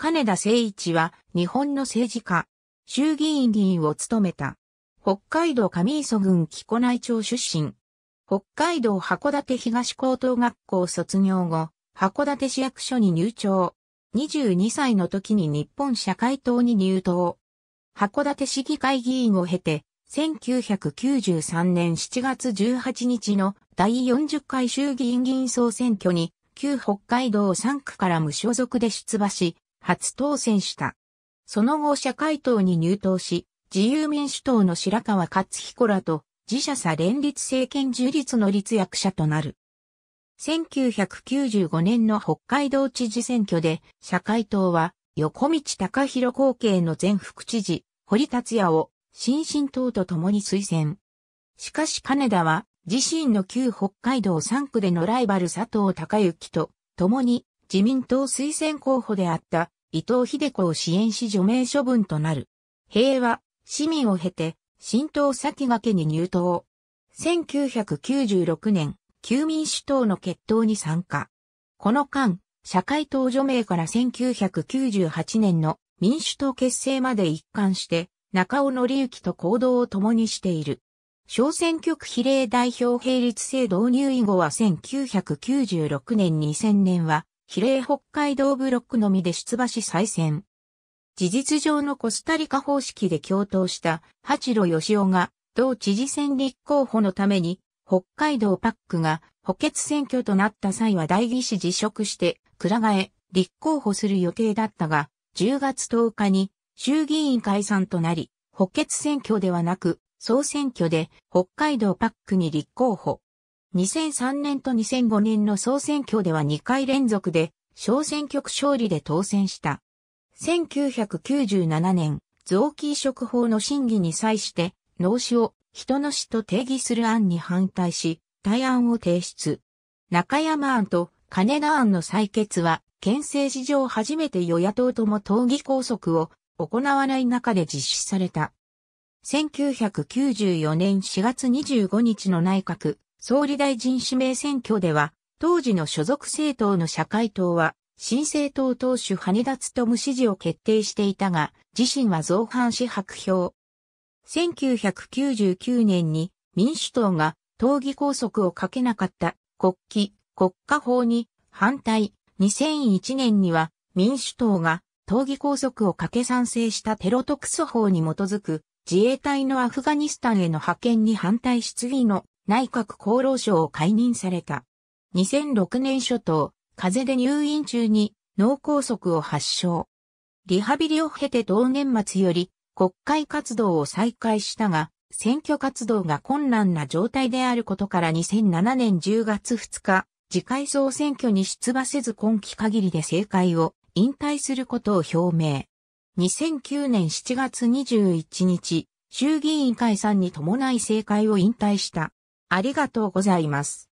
金田誠一は日本の政治家、衆議院議員を務めた。北海道上磯郡木古内町出身。北海道函館東高等学校卒業後、函館市役所に入庁。22歳の時に日本社会党に入党。函館市議会議員を経て、1993年7月18日の第40回衆議院議員総選挙に、旧北海道3区から無所属で出馬し、初当選した。その後社会党に入党し、自由民主党の白川勝彦らと自社差連立政権樹立の立役者となる。1995年の北海道知事選挙で、社会党は横道隆弘後継の前副知事、堀達也を新進党と共に推薦。しかし金田は自身の旧北海道3区でのライバル佐藤隆之と共に自民党推薦候補であった伊藤秀子を支援し除名処分となる。平和、市民を経て、新党先駆けに入党。1996年、旧民主党の決闘に参加。この間、社会党除名から1998年の民主党結成まで一貫して、中尾則之と行動を共にしている。小選挙区比例代表並立制導入以後は1996年2000年は比例北海道ブロックのみで出馬し再選。事実上のコスタリカ方式で共闘した八路義雄が同知事選立候補のために北海道パックが補欠選挙となった際は代議士辞職して倉替え立候補する予定だったが10月10日に衆議院解散となり補欠選挙ではなく総選挙で北海道パックに立候補。2003年と2005年の総選挙では2回連続で小選挙区勝利で当選した。1997年、臓器移植法の審議に際して、脳死を人の死と定義する案に反対し、対案を提出。中山案と金田案の採決は、県政史上初めて与野党とも党議拘束を行わない中で実施された。1994年4月25日の内閣総理大臣指名選挙では、当時の所属政党の社会党は、新政党党首羽田無支持を決定していたが、自身は造反し白票。1999年に民主党が党議拘束をかけなかった国旗、国家法に反対、2001年には民主党が党議拘束をかけ賛成したテロ特措法に基づく自衛隊のアフガニスタンへの派遣に反対質疑の内閣厚労省を解任された。2006年初頭、風邪で入院中に脳梗塞を発症。リハビリを経て同年末より国会活動を再開したが、選挙活動が困難な状態であることから2007年10月2日、次回総選挙に出馬せず今期限りで政界を引退することを表明。2009年7月21日、衆議院解散に伴い政界を引退した。ありがとうございます。